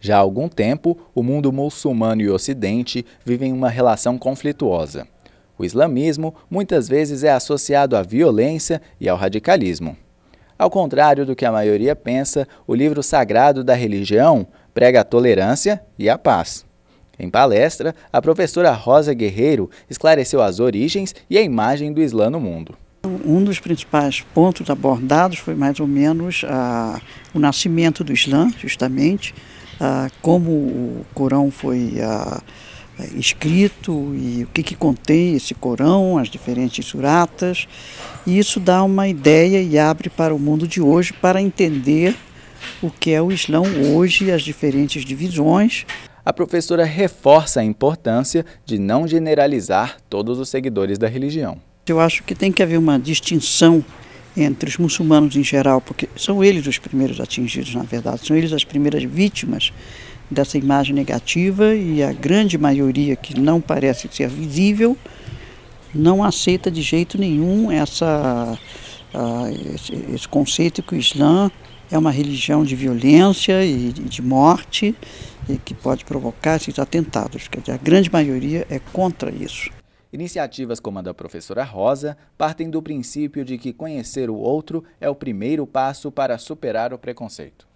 Já há algum tempo, o mundo muçulmano e o Ocidente vivem uma relação conflituosa. O islamismo muitas vezes é associado à violência e ao radicalismo. Ao contrário do que a maioria pensa, o livro sagrado da religião prega a tolerância e a paz. Em palestra, a professora Rosa Guerreiro esclareceu as origens e a imagem do Islã no mundo. Um dos principais pontos abordados foi mais ou menos a, ah, o nascimento do Islã, justamente, ah, como o Corão foi ah, escrito e o que, que contém esse Corão, as diferentes suratas. E isso dá uma ideia e abre para o mundo de hoje para entender o que é o Islã hoje, as diferentes divisões. A professora reforça a importância de não generalizar todos os seguidores da religião. Eu acho que tem que haver uma distinção entre os muçulmanos em geral, porque são eles os primeiros atingidos, na verdade, são eles as primeiras vítimas dessa imagem negativa e a grande maioria que não parece ser visível não aceita de jeito nenhum essa, uh, esse, esse, conceito que o Islã é uma religião de violência e de morte e que pode provocar esses atentados. Quer dizer, a grande maioria é contra isso. Iniciativas como a da professora Rosa partem do princípio de que conhecer o outro é o primeiro passo para superar o preconceito.